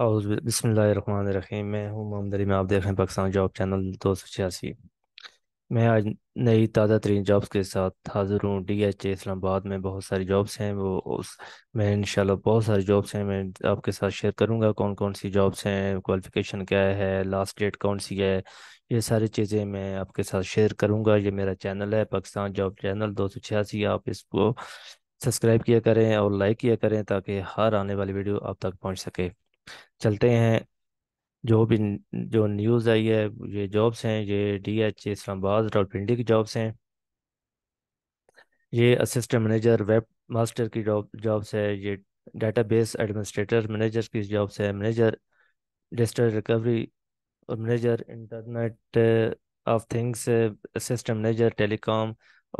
और बिसमीम मैं हूँ मोहम्मद अली में आप देख रहे हैं पाकिस्तान जॉब चैनल दो सौ छियासी मैं आज नई ताज़ा तरीन जॉब्स के साथ हाज़िर हूँ डी एच ए इस्लामाबाद में बहुत सारी जॉब्स हैं वो उस मैं शाला बहुत सारी जॉब्स हैं मैं आपके साथ शेयर करूँगा कौन कौन सी जॉब्स हैं क्वालिफ़िकेशन क्या है लास्ट डेट कौन सी है ये सारी चीज़ें मैं आपके साथ शेयर करूँगा ये मेरा चैनल है पाकिस्तान जॉब चैनल दो सौ छियासी आप इसको सब्सक्राइब किया करें और लाइक किया करें ताकि हर आने वाली वीडियो आप तक पहुँच सके चलते हैं जो भी जो न्यूज़ आई है ये जॉब्स हैं ये डी एच इस्लामाबाद रावलपिंडी की जॉब्स हैं ये असिस्टेंट मैनेजर वेब मास्टर की जॉब जॉब्स है ये डाटाबेस एडमिनिस्ट्रेटर मैनेजर की जॉब्स है मैनेजर डिजिटल रिकवरी और manager internet of things assistant manager telecom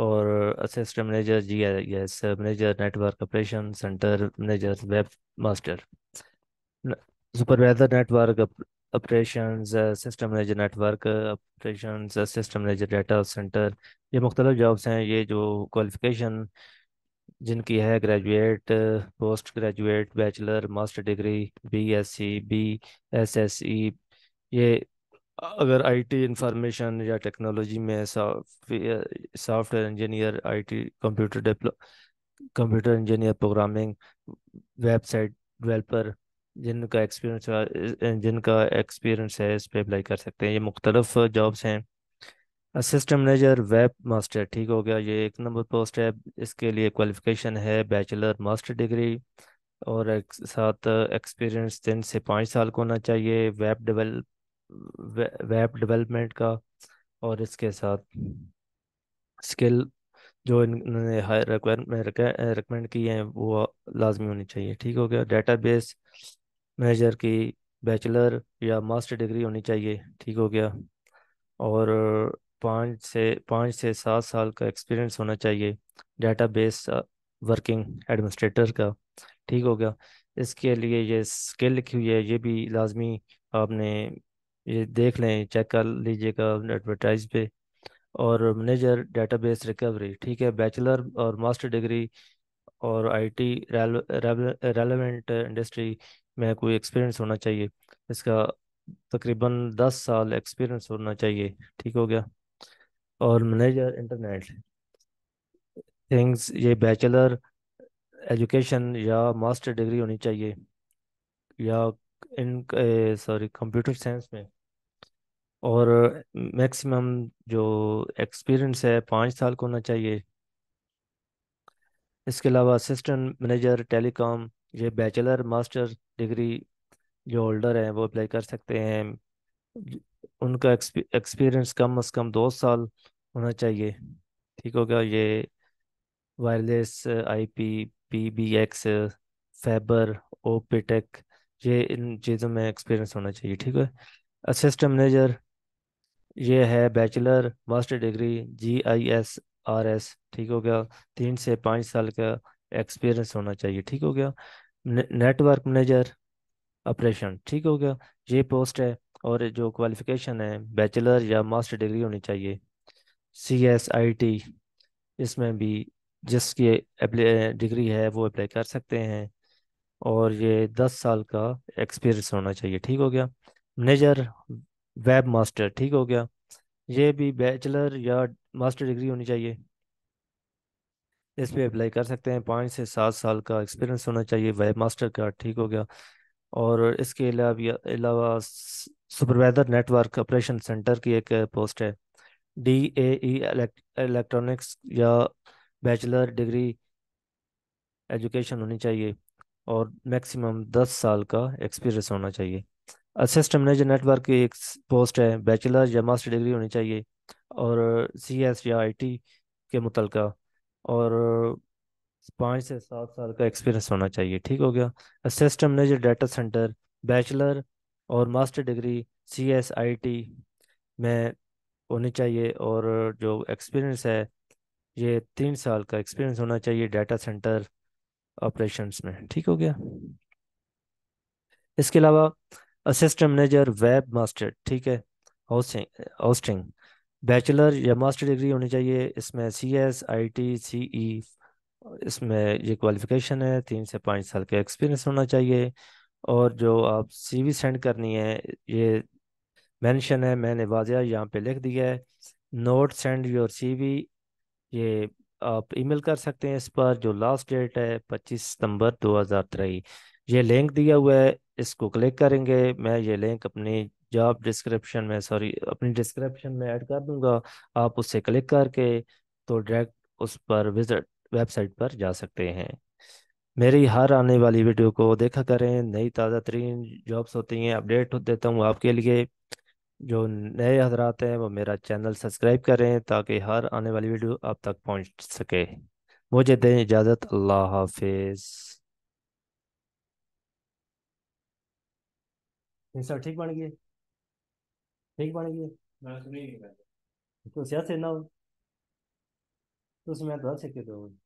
और assistant manager G I S manager network operation centre manager webmaster supervisor network operation system manager network operation system manager data centre ये मुख्तलिफ jobs हैं ये जो qualification जिनकी है graduate post graduate bachelor master degree B S C B S S E ये अगर IT information या टेक्नोलॉजी में software software engineer IT computer develop computer engineer programming website developer जिनका एक्सपीरियंस जिनका एक्सपीरियंस है इस पर अप्लाई कर सकते हैं ये मुख्तलफ जॉब्स हैं असिस्टेंट मैनेजर वेब मास्टर ठीक हो गया ये एक नंबर पोस्ट है इसके लिए क्वालिफिकेशन है बैचलर मास्टर डिग्री और एक साथ एक्सपीरियंस तीन से पाँच साल को होना चाहिए वेब डेवलप वेब डेवलपमेंट का और इसके साथ स्किल जो इन्होंने हाई रिक्वायरमेंट रिकमेंड की हैं वो लाजमी होनी चाहिए ठीक हो गया डेटाबेस मैनेजर की बैचलर या मास्टर डिग्री होनी चाहिए ठीक हो गया और पाँच से पाँच से सात साल का एक्सपीरियंस होना चाहिए डाटा बेस वर्किंग एडमिनिस्ट्रेटर का ठीक हो गया इसके लिए ये स्किल लिखी हुई है ये भी लाजमी आपने ये देख लें चेक कर लीजिएगा एडवर्टाइज पे और मैनेजर बेस रिकवरी ठीक है बैचलर और मास्टर डिग्री और आईटी रेलवेंट इंडस्ट्री में कोई एक्सपीरियंस होना चाहिए इसका तकरीबन दस साल एक्सपीरियंस होना चाहिए ठीक हो गया और मैनेजर इंटरनेट थिंग्स ये बैचलर एजुकेशन या मास्टर डिग्री होनी चाहिए या इन सॉरी कंप्यूटर साइंस में और मैक्सिमम जो एक्सपीरियंस है पाँच साल को होना चाहिए इसके अलावा असिस्टेंट मैनेजर टेलीकॉम ये बैचलर मास्टर डिग्री जो होल्डर हैं वो अप्लाई कर सकते हैं उनका एक्सपीरियंस कम से कम दो साल होना चाहिए ठीक हो गया ये wireless IP PBX fibre optic ये इन चीज़ों में एक्सपीरियंस होना चाहिए ठीक है असिस्टेंट मैनेजर ये है bachelor master degree G I S R S ठीक हो गया तीन से पाँच साल का एक्सपीरियंस होना चाहिए ठीक हो गया नेटवर्क मैनेजर ऑपरेशन ठीक हो गया ये पोस्ट है और जो क्वालिफिकेशन है बैचलर या मास्टर डिग्री होनी चाहिए सी एस आई टी इसमें भी जिसकी डिग्री है वो अप्लाई कर सकते हैं और ये दस साल का एक्सपीरियंस होना चाहिए ठीक हो गया मैनेजर वेब मास्टर ठीक हो गया ये भी बैचलर या मास्टर डिग्री होनी चाहिए इस पर अप्लाई कर सकते हैं पाँच से सात साल का एक्सपीरियंस होना चाहिए वेब मास्टर का ठीक हो गया और इसके अलावा अलावा सुपरवाइजर नेटवर्क ऑपरेशन सेंटर की एक पोस्ट है डी ए ई इलेक्ट्रॉनिक्स या बैचलर डिग्री एजुकेशन होनी चाहिए और मैक्सिमम दस साल का एक्सपीरियंस होना चाहिए असिस्टेंट मैनेजर नेटवर्क की एक पोस्ट है बैचलर या मास्टर डिग्री होनी चाहिए और सी एस या आई टी के मुतलका और पाँच से सात साल का एक्सपीरियंस होना चाहिए ठीक हो गया assistant manager data centre bachelor और master degree C S I T में होनी चाहिए और जो एक्सपीरियंस है ये तीन साल का एक्सपीरियंस होना चाहिए डाटा सेंटर ऑपरेशंस में ठीक हो गया इसके अलावा असिस्टेंट मैनेजर वेब मास्टर ठीक है होस्टिंग होस्टिंग बैचलर या मास्टर डिग्री होनी चाहिए इसमें सी एस आई टी सी ई इसमें ये क्वालिफिकेशन है तीन से पाँच साल का एक्सपीरियंस होना चाहिए और जो आप सी वी सेंड करनी है ये मेंशन है मैंने वाजिया यहाँ पे लिख दिया है note send your C V ये आप ईमेल कर सकते हैं इस पर जो लास्ट डेट है पच्चीस सितंबर दो हज़ार तेईस ये लिंक दिया हुआ है इसको क्लिक करेंगे मैं ये लिंक अपनी जॉब डिस्क्रिप्शन में सॉरी अपनी डिस्क्रिप्शन में ऐड कर दूंगा आप उससे क्लिक करके तो डायरेक्ट उस पर विजिट वेबसाइट पर जा सकते हैं मेरी हर आने वाली वीडियो को देखा करें नई ताज़ा तरीन जॉब्स होती हैं अपडेट देता हूँ आपके लिए जो नए हजरात हैं वो मेरा चैनल सब्सक्राइब करें ताकि हर आने वाली वीडियो आप तक पहुँच सके मुझे दें इजाज़त अल्लाह हाफिज़ सर ठीक बन गए ठीक पड़ेगी मैं तुम्हें तो सियासी ना हो तो उसमें तो अच्छे के दो